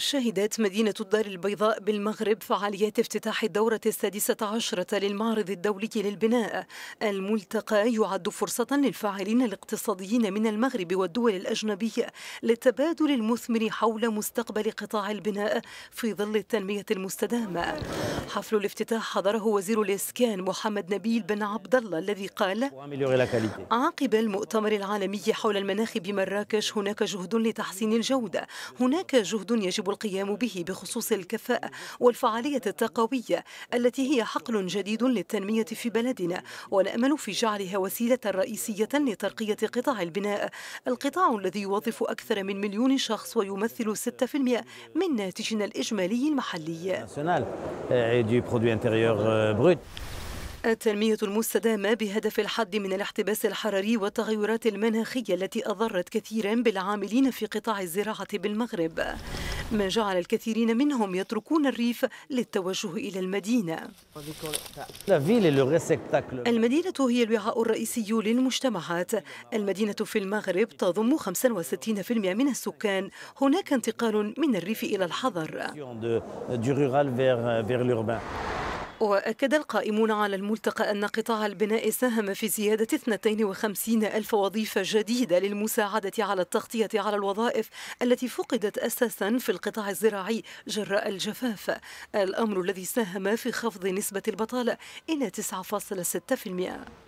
شهدت مدينة الدار البيضاء بالمغرب فعاليات افتتاح الدورة السادسة عشرة للمعرض الدولي للبناء الملتقى يعد فرصة للفاعلين الاقتصاديين من المغرب والدول الأجنبية للتبادل المثمر حول مستقبل قطاع البناء في ظل التنمية المستدامة حفل الافتتاح حضره وزير الإسكان محمد نبيل بن عبد الله الذي قال عقب المؤتمر العالمي حول المناخ بمراكش هناك جهد لتحسين الجودة هناك جهد يجب القيام به بخصوص الكفاءة والفعالية التقوية التي هي حقل جديد للتنمية في بلدنا ونأمل في جعلها وسيلة رئيسية لترقية قطاع البناء القطاع الذي يوظف أكثر من مليون شخص ويمثل 6% من ناتجنا الإجمالي المحلي euh, التنمية المستدامة بهدف الحد من الاحتباس الحراري والتغيرات المناخية التي أضرت كثيرا بالعاملين في قطاع الزراعة بالمغرب ما جعل الكثيرين منهم يتركون الريف للتوجه إلى المدينة المدينة هي الوعاء الرئيسي للمجتمعات المدينة في المغرب تضم 65% من السكان هناك انتقال من الريف إلى الحضر وأكد القائمون على الملتقى أن قطاع البناء ساهم في زيادة 52 ألف وظيفة جديدة للمساعدة على التغطية على الوظائف التي فقدت أساسا في القطاع الزراعي جراء الجفاف الأمر الذي ساهم في خفض نسبة البطالة إلى 9.6%